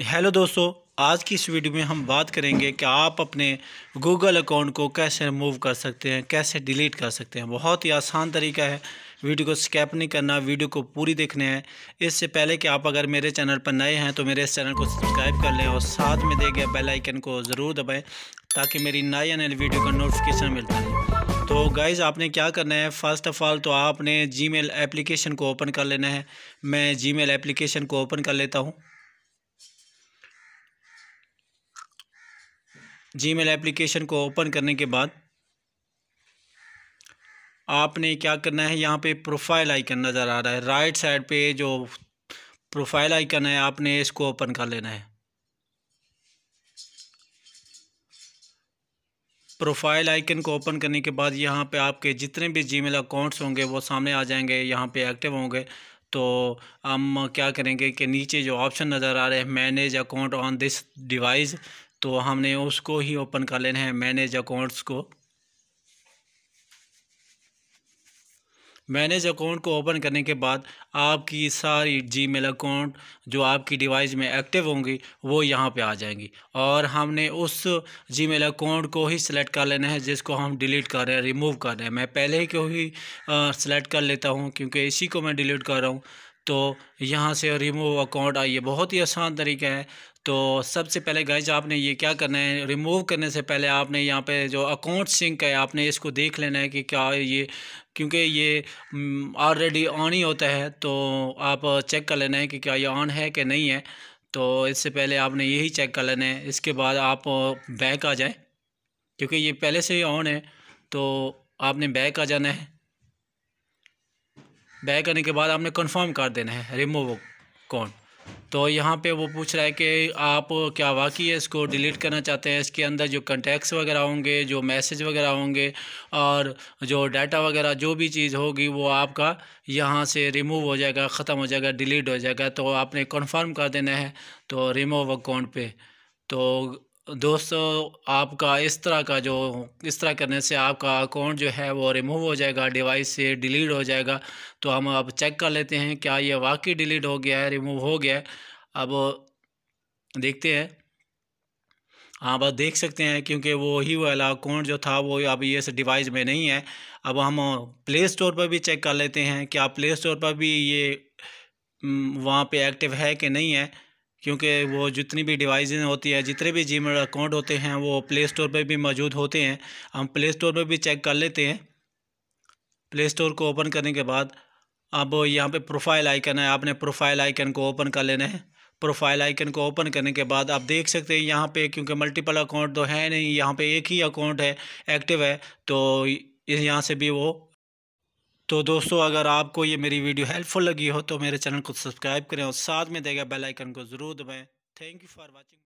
hello दोस्तों आज की इस वीडियो में हम बात करेंगे कि आप अपने गूगल अकाउंट को कैसे रिमूव कर सकते हैं कैसे डिलीट कर सकते हैं बहुत ही आसान तरीका है वीडियो को स्कैप नहीं करना वीडियो को पूरी देखना है इससे पहले कि आप अगर मेरे चैनल पर नए हैं तो मेरे इस चैनल को सब्सक्राइब कर लें और साथ में दे गए बेलाइकन को ज़रूर दबाएँ ताकि मेरी नई आने वीडियो का नोटिफिकेशन मिलता रहे तो गाइज़ आपने क्या करना है फ़र्स्ट ऑफ़ ऑल तो आपने जी मेल एप्लीकेशन को ओपन कर लेना है मैं जी मेल एप्लीकेशन को ओपन कर लेता हूँ जी मेल एप्लीकेशन को ओपन करने के बाद आपने क्या करना है यहाँ पे प्रोफाइल आइकन नज़र आ रहा है राइट साइड पे जो प्रोफाइल आइकन है आपने इसको ओपन कर लेना है प्रोफाइल आइकन को ओपन करने के बाद यहाँ पे आपके जितने भी जीमेल अकाउंट्स होंगे वो सामने आ जाएंगे यहाँ पे एक्टिव होंगे तो हम क्या करेंगे कि नीचे जो ऑप्शन नज़र आ रहे हैं manage account on this device तो हमने उसको ही ओपन कर लेना है मैनेज अकाउंट्स को मैनेज अकाउंट को ओपन करने के बाद आपकी सारी जीमेल अकाउंट जो आपकी डिवाइस में एक्टिव होंगी वो यहाँ पे आ जाएंगी और हमने उस जीमेल अकाउंट को ही सिलेक्ट कर लेना है जिसको हम डिलीट कर रहे हैं रिमूव कर रहे हैं मैं पहले ही को ही सिलेक्ट कर लेता हूँ क्योंकि इसी को मैं डिलीट कर रहा हूँ तो यहाँ से रिमूव अकाउंट आइए बहुत ही आसान तरीका है तो सबसे पहले गाइज आपने ये क्या करना है रिमूव करने से पहले आपने यहाँ पे जो अकाउंट सिंक है आपने इसको देख लेना है कि क्या ये क्योंकि ये ऑलरेडी हम्म, ऑन ही होता है तो आप चेक कर लेना है कि क्या ये ऑन है कि नहीं है तो इससे पहले आपने यही चेक कर लेना है इसके बाद आप बैक आ जाए क्योंकि ये पहले से ही ऑन है तो आपने बैक आ जाना है बैक करने के बाद आपने कन्फर्म कर देना है रिमूव कौन तो यहाँ पे वो पूछ रहा है कि आप क्या वाकई है इसको डिलीट करना चाहते हैं इसके अंदर जो कंटेक्स वगैरह होंगे जो मैसेज वगैरह होंगे और जो डाटा वगैरह जो भी चीज़ होगी वो आपका यहाँ से रिमूव हो जाएगा ख़त्म हो जाएगा डिलीट हो जाएगा तो आपने कंफर्म कर देना है तो रिमूव अकाउंट पे तो दोस्तों आपका इस तरह का जो इस तरह करने से आपका अकाउंट जो है वो रिमूव हो जाएगा डिवाइस से डिलीट हो जाएगा तो हम अब चेक कर लेते हैं क्या ये वाकई डिलीट हो गया है रिमूव हो गया है अब देखते हैं हाँ बस देख सकते हैं क्योंकि वो ही वाला अकाउंट जो था वो अब ये इस डिवाइस में नहीं है अब हम प्ले स्टोर पर भी चेक कर लेते हैं क्या प्ले स्टोर पर भी ये वहाँ पे एक्टिव है कि नहीं है क्योंकि वो जितनी भी डिवाइस होती है जितने भी जीमेल अकाउंट होते हैं वो प्ले स्टोर पर भी मौजूद होते हैं हम प्ले स्टोर पर भी चेक कर लेते हैं प्ले स्टोर को ओपन करने के बाद अब यहाँ पे प्रोफाइल आइकन है आपने प्रोफाइल आइकन को ओपन कर लेना है प्रोफाइल आइकन को ओपन करने के बाद आप देख सकते हैं यहाँ पे क्योंकि मल्टीपल अकाउंट तो है नहीं यहाँ पे एक ही अकाउंट है एक्टिव है तो यहाँ से भी वो तो दोस्तों अगर आपको ये मेरी वीडियो हेल्पफुल लगी हो तो मेरे चैनल को सब्सक्राइब करें और साथ में देगा बेल आइकन को ज़रूर दबाएं थैंक यू फॉर वाचिंग